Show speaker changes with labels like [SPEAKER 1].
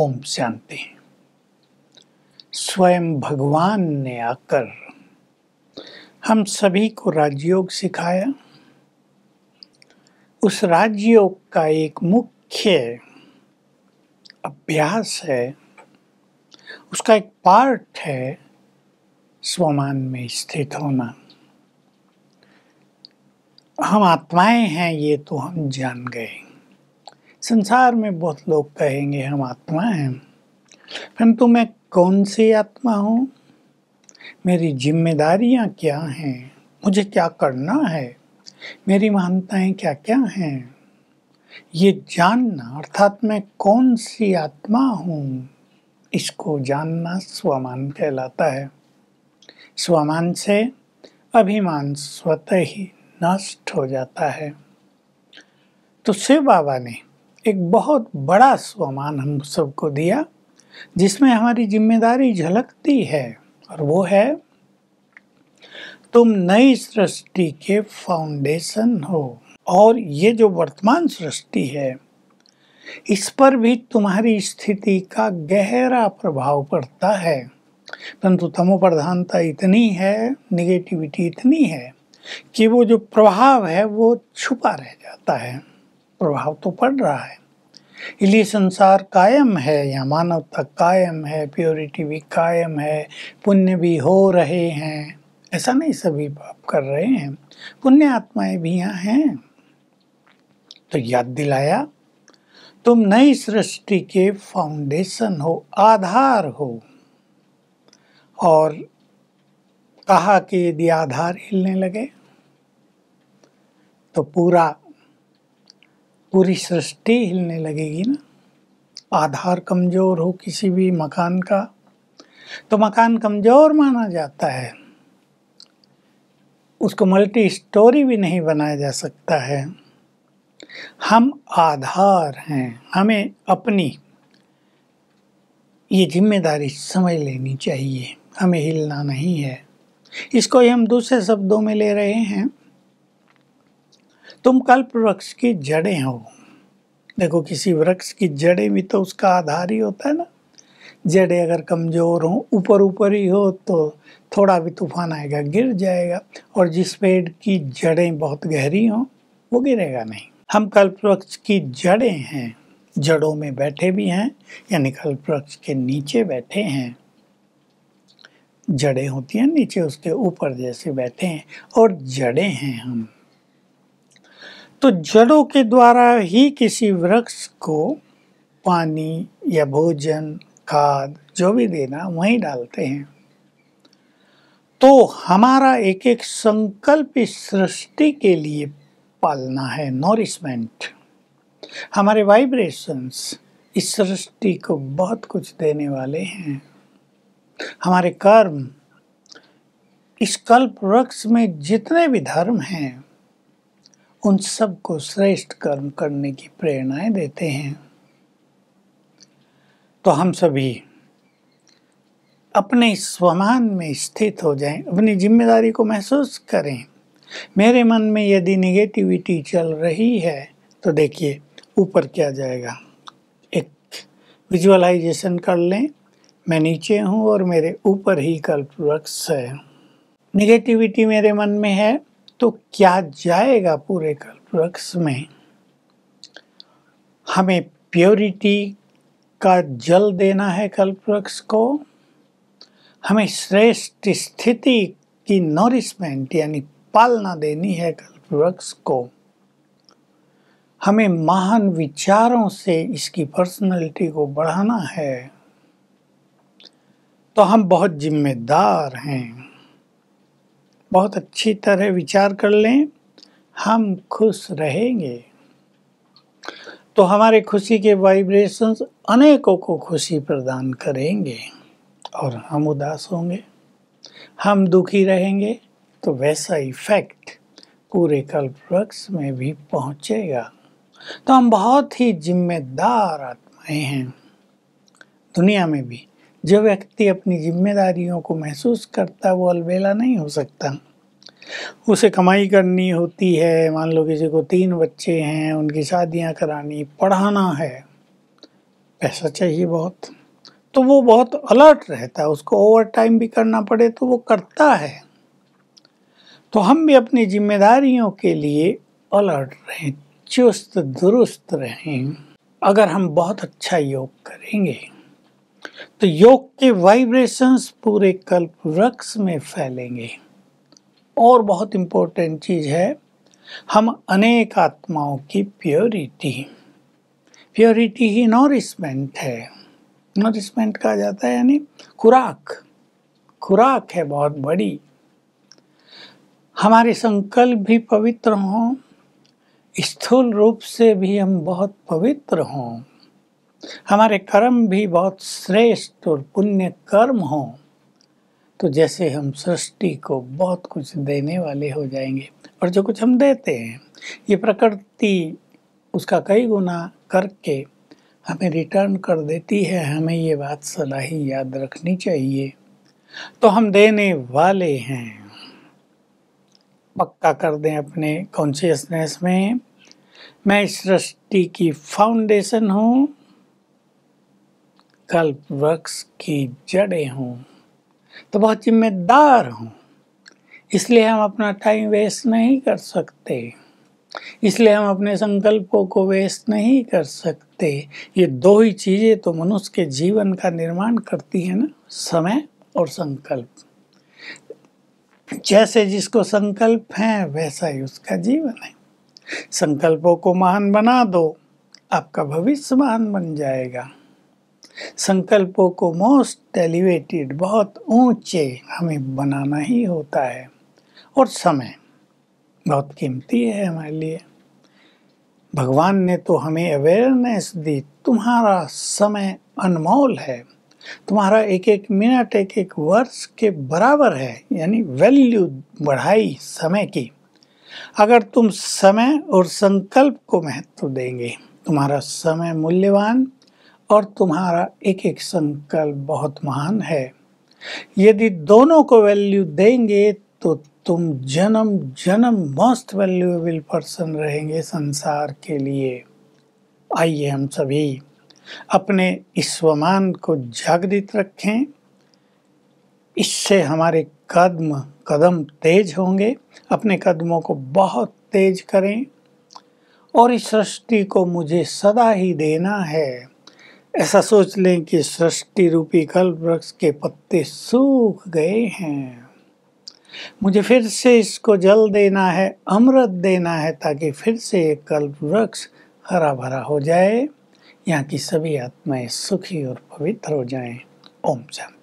[SPEAKER 1] ओम शांति स्वयं भगवान ने आकर हम सभी को राजयोग सिखाया उस राजयोग का एक मुख्य अभ्यास है उसका एक पार्ट है स्वमान में स्थित होना हम आत्माएं हैं ये तो हम जान गए संसार में बहुत लोग कहेंगे हम आत्मा हैं परंतु मैं कौन सी आत्मा हूँ मेरी जिम्मेदारियाँ क्या हैं मुझे क्या करना है मेरी मान्यताएं क्या क्या हैं ये जानना अर्थात मैं कौन सी आत्मा हूँ इसको जानना स्वमान कहलाता है स्वमान से अभिमान स्वतः ही नष्ट हो जाता है तो शिव बाबा ने एक बहुत बड़ा स्वामान हम सबको दिया जिसमें हमारी जिम्मेदारी झलकती है और वो है तुम नई सृष्टि के फाउंडेशन हो और ये जो वर्तमान सृष्टि है इस पर भी तुम्हारी स्थिति का गहरा प्रभाव पड़ता है परंतु तमो प्रधानता इतनी है निगेटिविटी इतनी है कि वो जो प्रभाव है वो छुपा रह जाता है प्रभाव तो पड़ रहा है इसलिए संसार कायम है या मानवता कायम है प्योरिटी भी कायम है पुण्य भी हो रहे हैं ऐसा नहीं सभी पाप कर रहे हैं पुण्य आत्माएं भी यहाँ हैं तो याद दिलाया तुम नई सृष्टि के फाउंडेशन हो आधार हो और कहा कि यदि आधार हिलने लगे तो पूरा पूरी सृष्टि हिलने लगेगी ना आधार कमज़ोर हो किसी भी मकान का तो मकान कमज़ोर माना जाता है उसको मल्टी स्टोरी भी नहीं बनाया जा सकता है हम आधार हैं हमें अपनी ये जिम्मेदारी समझ लेनी चाहिए हमें हिलना नहीं है इसको ही हम दूसरे शब्दों में ले रहे हैं तुम कल्प वृक्ष की जड़ें हो देखो किसी वृक्ष की जड़ें भी तो उसका आधार ही होता है ना जड़ें अगर कमज़ोर हों ऊपर ऊपर ही हो तो थोड़ा भी तूफान आएगा गिर जाएगा और जिस पेड़ की जड़ें बहुत गहरी हों वो गिरेगा नहीं हम कल्प वृक्ष की जड़ें हैं जड़ों में बैठे भी हैं यानी कल्प वृक्ष के नीचे बैठे हैं जड़ें होती हैं नीचे उसके ऊपर जैसे बैठे हैं और जड़ें हैं हम तो जड़ों के द्वारा ही किसी वृक्ष को पानी या भोजन खाद जो भी देना वहीं डालते हैं तो हमारा एक एक संकल्प इस सृष्टि के लिए पालना है नॉरिशमेंट हमारे वाइब्रेशंस इस सृष्टि को बहुत कुछ देने वाले हैं हमारे कर्म इस कल्प वृक्ष में जितने भी धर्म हैं उन सबको श्रेष्ठ कर्म करने की प्रेरणाएं देते हैं तो हम सभी अपने स्वमान में स्थित हो जाएं, अपनी जिम्मेदारी को महसूस करें मेरे मन में यदि निगेटिविटी चल रही है तो देखिए ऊपर क्या जाएगा एक विजुअलाइजेशन कर लें मैं नीचे हूँ और मेरे ऊपर ही कल्प वृक्ष है निगेटिविटी मेरे मन में है तो क्या जाएगा पूरे कल्पवृक्ष में हमें प्योरिटी का जल देना है कल्पवृक्ष को हमें श्रेष्ठ स्थिति की नॉरिशमेंट यानी पालना देनी है कल्पवृक्ष को हमें महान विचारों से इसकी पर्सनालिटी को बढ़ाना है तो हम बहुत जिम्मेदार हैं बहुत अच्छी तरह विचार कर लें हम खुश रहेंगे तो हमारे खुशी के वाइब्रेशंस अनेकों को खुशी प्रदान करेंगे और हम उदास होंगे हम दुखी रहेंगे तो वैसा इफेक्ट पूरे कल्प वृक्ष में भी पहुंचेगा तो हम बहुत ही जिम्मेदार आत्माएं हैं दुनिया में भी जो व्यक्ति अपनी जिम्मेदारियों को महसूस करता वो अलबेला नहीं हो सकता उसे कमाई करनी होती है मान लो किसी को तीन बच्चे हैं उनकी शादियां करानी पढ़ाना है पैसा चाहिए बहुत तो वो बहुत अलर्ट रहता है उसको ओवर टाइम भी करना पड़े तो वो करता है तो हम भी अपनी जिम्मेदारियों के लिए अलर्ट रहें चुस्त दुरुस्त रहें अगर हम बहुत अच्छा योग करेंगे तो योग के वाइब्रेशंस पूरे कल्प वृक्ष में फैलेंगे और बहुत इम्पोर्टेंट चीज़ है हम अनेक आत्माओं की प्योरिटी प्योरिटी ही नॉरिशमेंट है नॉरिशमेंट कहा जाता है यानी खुराक खुराक है बहुत बड़ी हमारे संकल्प भी पवित्र हों स्थूल रूप से भी हम बहुत पवित्र हों हमारे कर्म भी बहुत श्रेष्ठ और पुण्य कर्म हो तो जैसे हम सृष्टि को बहुत कुछ देने वाले हो जाएंगे और जो कुछ हम देते हैं ये प्रकृति उसका कई गुना करके हमें रिटर्न कर देती है हमें ये बात सलाही याद रखनी चाहिए तो हम देने वाले हैं पक्का कर दें अपने कॉन्शियसनेस में मैं सृष्टि की फाउंडेशन हूँ कल्प वृक्ष की जड़ें हों तो बहुत जिम्मेदार हूँ इसलिए हम अपना टाइम वेस्ट नहीं कर सकते इसलिए हम अपने संकल्पों को वेस्ट नहीं कर सकते ये दो ही चीज़ें तो मनुष्य के जीवन का निर्माण करती है ना समय और संकल्प जैसे जिसको संकल्प है वैसा ही उसका जीवन है संकल्पों को महान बना दो आपका भविष्य महान बन जाएगा संकल्पों को मोस्ट एलिवेटेड बहुत ऊंचे हमें बनाना ही होता है और समय बहुत कीमती है हमारे लिए भगवान ने तो हमें अवेयरनेस दी तुम्हारा समय अनमोल है तुम्हारा एक एक मिनट एक एक वर्ष के बराबर है यानी वैल्यू बढ़ाई समय की अगर तुम समय और संकल्प को महत्व देंगे तुम्हारा समय मूल्यवान और तुम्हारा एक एक संकल्प बहुत महान है यदि दोनों को वैल्यू देंगे तो तुम जन्म जन्म मोस्ट वैल्यूएबल पर्सन रहेंगे संसार के लिए आइए हम सभी अपने ईश्वमान को जागृत रखें इससे हमारे कदम कदम तेज होंगे अपने कदमों को बहुत तेज करें और इस सृष्टि को मुझे सदा ही देना है ऐसा सोच लें कि सृष्टि रूपी कल्प वृक्ष के पत्ते सूख गए हैं मुझे फिर से इसको जल देना है अमृत देना है ताकि फिर से ये कल्प वृक्ष हरा भरा हो जाए यहाँ की सभी आत्माएं सुखी और पवित्र हो जाएं। ओम शांति